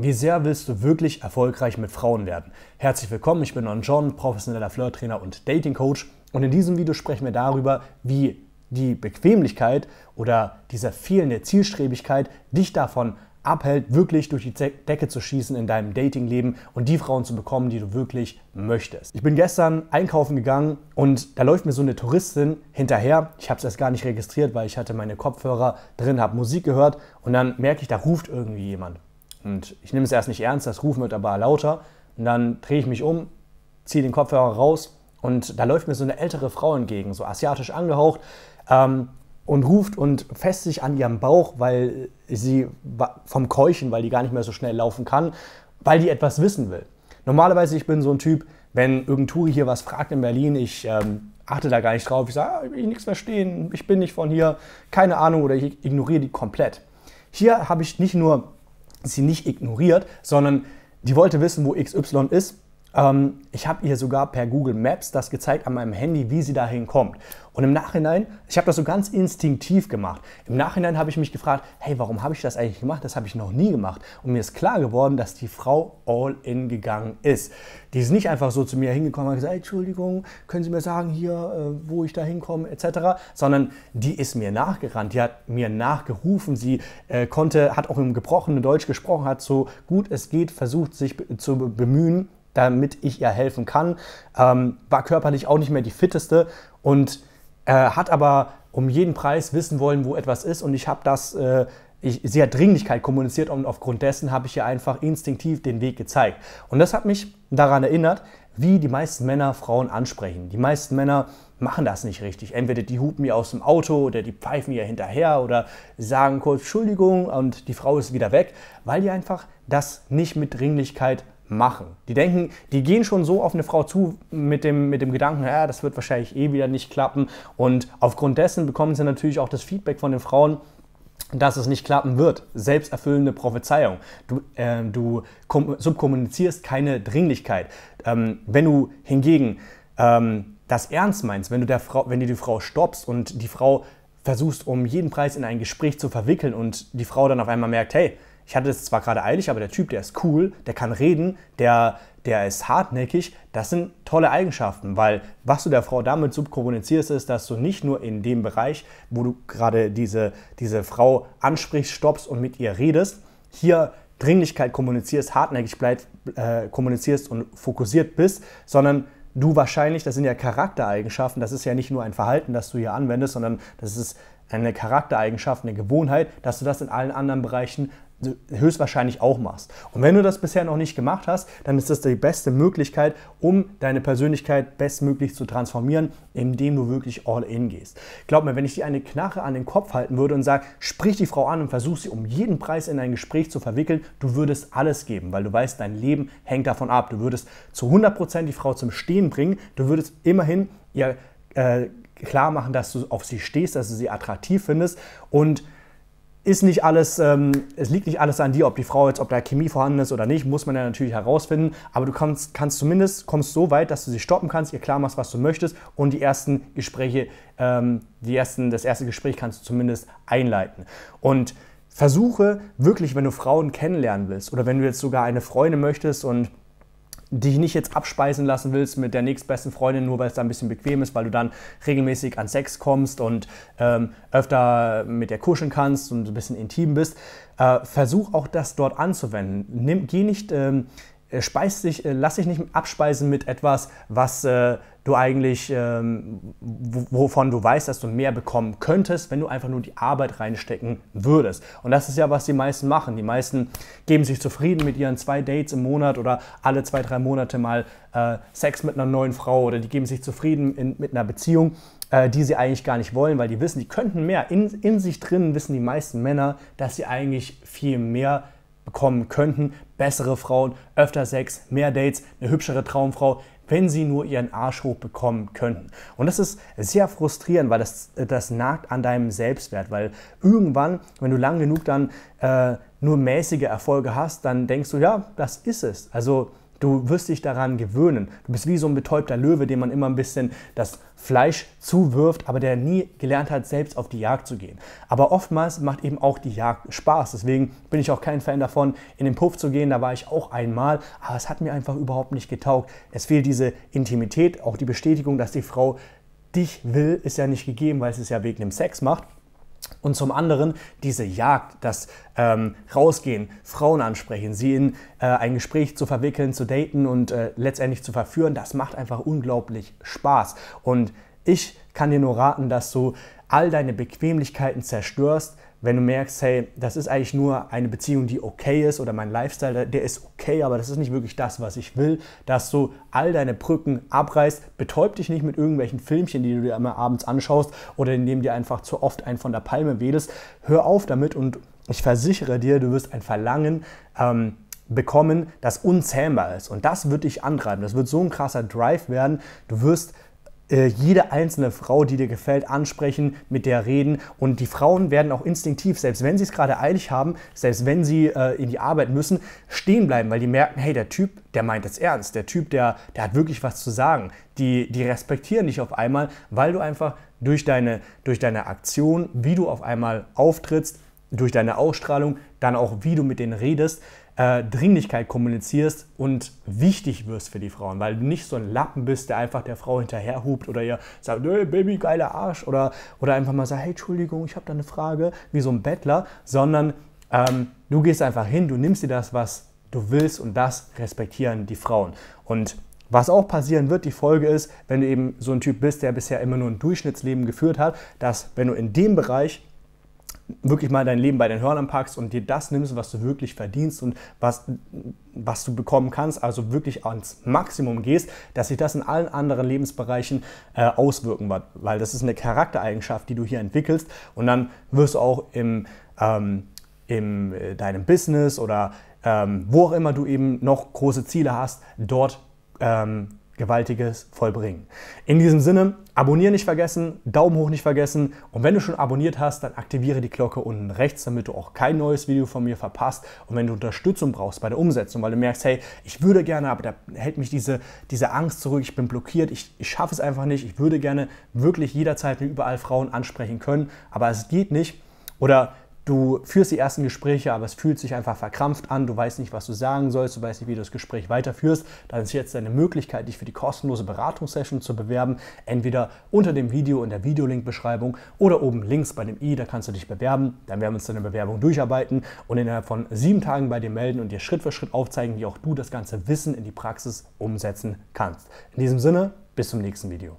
Wie sehr willst du wirklich erfolgreich mit Frauen werden? Herzlich willkommen, ich bin Don John, professioneller Flirttrainer und Dating Coach und in diesem Video sprechen wir darüber, wie die Bequemlichkeit oder dieser fehlende Zielstrebigkeit dich davon abhält, wirklich durch die Decke zu schießen in deinem Datingleben und die Frauen zu bekommen, die du wirklich möchtest. Ich bin gestern einkaufen gegangen und da läuft mir so eine Touristin hinterher. Ich habe es erst gar nicht registriert, weil ich hatte meine Kopfhörer drin, habe Musik gehört und dann merke ich, da ruft irgendwie jemand. Und ich nehme es erst nicht ernst, das Rufen wird aber lauter. Und dann drehe ich mich um, ziehe den Kopfhörer raus und da läuft mir so eine ältere Frau entgegen, so asiatisch angehaucht, ähm, und ruft und fässt sich an ihrem Bauch, weil sie vom Keuchen, weil die gar nicht mehr so schnell laufen kann, weil die etwas wissen will. Normalerweise, ich bin so ein Typ, wenn irgendein Touri hier was fragt in Berlin, ich ähm, achte da gar nicht drauf, ich sage, ah, ich will nichts verstehen, ich bin nicht von hier, keine Ahnung, oder ich ignoriere die komplett. Hier habe ich nicht nur sie nicht ignoriert, sondern die wollte wissen, wo XY ist ähm, ich habe ihr sogar per Google Maps das gezeigt an meinem Handy, wie sie dahin kommt. Und im Nachhinein, ich habe das so ganz instinktiv gemacht. Im Nachhinein habe ich mich gefragt, hey, warum habe ich das eigentlich gemacht? Das habe ich noch nie gemacht. Und mir ist klar geworden, dass die Frau all in gegangen ist. Die ist nicht einfach so zu mir hingekommen und gesagt, Entschuldigung, können Sie mir sagen hier, äh, wo ich da hinkomme, etc. Sondern die ist mir nachgerannt, die hat mir nachgerufen, sie äh, konnte, hat auch im gebrochenen Deutsch gesprochen, hat so gut es geht versucht, sich zu bemühen, damit ich ihr helfen kann. Ähm, war körperlich auch nicht mehr die fitteste und äh, hat aber um jeden Preis wissen wollen, wo etwas ist. Und ich habe das, äh, ich, sie Dringlichkeit kommuniziert und aufgrund dessen habe ich ihr einfach instinktiv den Weg gezeigt. Und das hat mich daran erinnert, wie die meisten Männer Frauen ansprechen. Die meisten Männer machen das nicht richtig. Entweder die hupen ihr aus dem Auto oder die pfeifen ihr hinterher oder sagen kurz Entschuldigung und die Frau ist wieder weg, weil die einfach das nicht mit Dringlichkeit machen. Die denken, die gehen schon so auf eine Frau zu mit dem, mit dem Gedanken, ja, das wird wahrscheinlich eh wieder nicht klappen. Und aufgrund dessen bekommen sie natürlich auch das Feedback von den Frauen, dass es nicht klappen wird. Selbsterfüllende Prophezeiung. Du, äh, du subkommunizierst keine Dringlichkeit. Ähm, wenn du hingegen ähm, das ernst meinst, wenn du, der Frau, wenn du die Frau stoppst und die Frau versuchst, um jeden Preis in ein Gespräch zu verwickeln und die Frau dann auf einmal merkt, hey, ich hatte es zwar gerade eilig, aber der Typ, der ist cool, der kann reden, der, der ist hartnäckig, das sind tolle Eigenschaften, weil was du der Frau damit subkommunizierst, ist, dass du nicht nur in dem Bereich, wo du gerade diese, diese Frau ansprichst, stoppst und mit ihr redest, hier Dringlichkeit kommunizierst, hartnäckig bleib, äh, kommunizierst und fokussiert bist, sondern du wahrscheinlich, das sind ja Charaktereigenschaften, das ist ja nicht nur ein Verhalten, das du hier anwendest, sondern das ist eine Charaktereigenschaft, eine Gewohnheit, dass du das in allen anderen Bereichen höchstwahrscheinlich auch machst. Und wenn du das bisher noch nicht gemacht hast, dann ist das die beste Möglichkeit, um deine Persönlichkeit bestmöglich zu transformieren, indem du wirklich all in gehst. Glaub mir, wenn ich dir eine Knarre an den Kopf halten würde und sage, sprich die Frau an und versuch sie um jeden Preis in ein Gespräch zu verwickeln, du würdest alles geben, weil du weißt, dein Leben hängt davon ab. Du würdest zu 100% die Frau zum Stehen bringen, du würdest immerhin ihr äh, klar machen, dass du auf sie stehst, dass du sie attraktiv findest und ist nicht alles, ähm, es liegt nicht alles an dir, ob die Frau jetzt, ob da Chemie vorhanden ist oder nicht, muss man ja natürlich herausfinden. Aber du kannst, kannst zumindest, kommst so weit, dass du sie stoppen kannst, ihr klar machst, was du möchtest und die ersten Gespräche, ähm, die ersten, das erste Gespräch kannst du zumindest einleiten. Und versuche wirklich, wenn du Frauen kennenlernen willst oder wenn du jetzt sogar eine Freundin möchtest und dich nicht jetzt abspeisen lassen willst mit der nächstbesten Freundin, nur weil es da ein bisschen bequem ist, weil du dann regelmäßig an Sex kommst und ähm, öfter mit der kuscheln kannst und ein bisschen intim bist. Äh, versuch auch das dort anzuwenden. Nimm, geh nicht ähm, äh, speist dich, äh, lass dich nicht abspeisen mit etwas, was äh, du eigentlich, ähm, wovon du weißt, dass du mehr bekommen könntest, wenn du einfach nur die Arbeit reinstecken würdest. Und das ist ja, was die meisten machen. Die meisten geben sich zufrieden mit ihren zwei Dates im Monat oder alle zwei, drei Monate mal äh, Sex mit einer neuen Frau oder die geben sich zufrieden in, mit einer Beziehung äh, die sie eigentlich gar nicht wollen, weil die wissen, die könnten mehr. In, in sich drin wissen die meisten Männer, dass sie eigentlich viel mehr bekommen könnten. Bessere Frauen, öfter Sex, mehr Dates, eine hübschere Traumfrau, wenn sie nur ihren Arsch hoch bekommen könnten. Und das ist sehr frustrierend, weil das, das nagt an deinem Selbstwert, weil irgendwann, wenn du lang genug dann äh, nur mäßige Erfolge hast, dann denkst du, ja, das ist es. Also Du wirst dich daran gewöhnen. Du bist wie so ein betäubter Löwe, dem man immer ein bisschen das Fleisch zuwirft, aber der nie gelernt hat, selbst auf die Jagd zu gehen. Aber oftmals macht eben auch die Jagd Spaß. Deswegen bin ich auch kein Fan davon, in den Puff zu gehen. Da war ich auch einmal, aber es hat mir einfach überhaupt nicht getaugt. Es fehlt diese Intimität, auch die Bestätigung, dass die Frau dich will, ist ja nicht gegeben, weil es es ja wegen dem Sex macht. Und zum anderen diese Jagd, das ähm, Rausgehen, Frauen ansprechen, sie in äh, ein Gespräch zu verwickeln, zu daten und äh, letztendlich zu verführen, das macht einfach unglaublich Spaß. Und ich kann dir nur raten, dass du all deine Bequemlichkeiten zerstörst, wenn du merkst, hey, das ist eigentlich nur eine Beziehung, die okay ist oder mein Lifestyle, der ist okay, aber das ist nicht wirklich das, was ich will, dass du all deine Brücken abreißt, betäub dich nicht mit irgendwelchen Filmchen, die du dir immer abends anschaust oder indem dir einfach zu oft einen von der Palme wedelst. Hör auf damit und ich versichere dir, du wirst ein Verlangen ähm, bekommen, das unzähmbar ist. Und das wird dich antreiben. Das wird so ein krasser Drive werden. Du wirst äh, jede einzelne Frau, die dir gefällt, ansprechen, mit der reden. Und die Frauen werden auch instinktiv, selbst wenn sie es gerade eilig haben, selbst wenn sie äh, in die Arbeit müssen, stehen bleiben, weil die merken, hey, der Typ, der meint es ernst, der Typ, der, der hat wirklich was zu sagen. Die, die respektieren dich auf einmal, weil du einfach durch deine, durch deine Aktion, wie du auf einmal auftrittst, durch deine Ausstrahlung, dann auch wie du mit denen redest, äh, Dringlichkeit kommunizierst und wichtig wirst für die Frauen, weil du nicht so ein Lappen bist, der einfach der Frau hinterherhupt oder ihr sagt, hey, Baby, geiler Arsch oder, oder einfach mal sagt, hey, Entschuldigung, ich habe da eine Frage, wie so ein Bettler, sondern ähm, du gehst einfach hin, du nimmst dir das, was du willst und das respektieren die Frauen. Und was auch passieren wird, die Folge ist, wenn du eben so ein Typ bist, der bisher immer nur ein Durchschnittsleben geführt hat, dass wenn du in dem Bereich wirklich mal dein Leben bei den Hörnern packst und dir das nimmst, was du wirklich verdienst und was, was du bekommen kannst, also wirklich ans Maximum gehst, dass sich das in allen anderen Lebensbereichen äh, auswirken wird, weil das ist eine Charaktereigenschaft, die du hier entwickelst und dann wirst du auch im, ähm, in äh, deinem Business oder ähm, wo auch immer du eben noch große Ziele hast, dort ähm, Gewaltiges vollbringen. In diesem Sinne, abonnieren nicht vergessen, Daumen hoch nicht vergessen und wenn du schon abonniert hast, dann aktiviere die Glocke unten rechts, damit du auch kein neues Video von mir verpasst und wenn du Unterstützung brauchst bei der Umsetzung, weil du merkst, hey, ich würde gerne, aber da hält mich diese, diese Angst zurück, ich bin blockiert, ich, ich schaffe es einfach nicht, ich würde gerne wirklich jederzeit überall Frauen ansprechen können, aber es geht nicht oder Du führst die ersten Gespräche, aber es fühlt sich einfach verkrampft an. Du weißt nicht, was du sagen sollst, du weißt nicht, wie du das Gespräch weiterführst. Dann ist jetzt deine Möglichkeit, dich für die kostenlose Beratungssession zu bewerben. Entweder unter dem Video in der Videolink-Beschreibung oder oben links bei dem i, da kannst du dich bewerben. Dann werden wir uns deine Bewerbung durcharbeiten und innerhalb von sieben Tagen bei dir melden und dir Schritt für Schritt aufzeigen, wie auch du das ganze Wissen in die Praxis umsetzen kannst. In diesem Sinne, bis zum nächsten Video.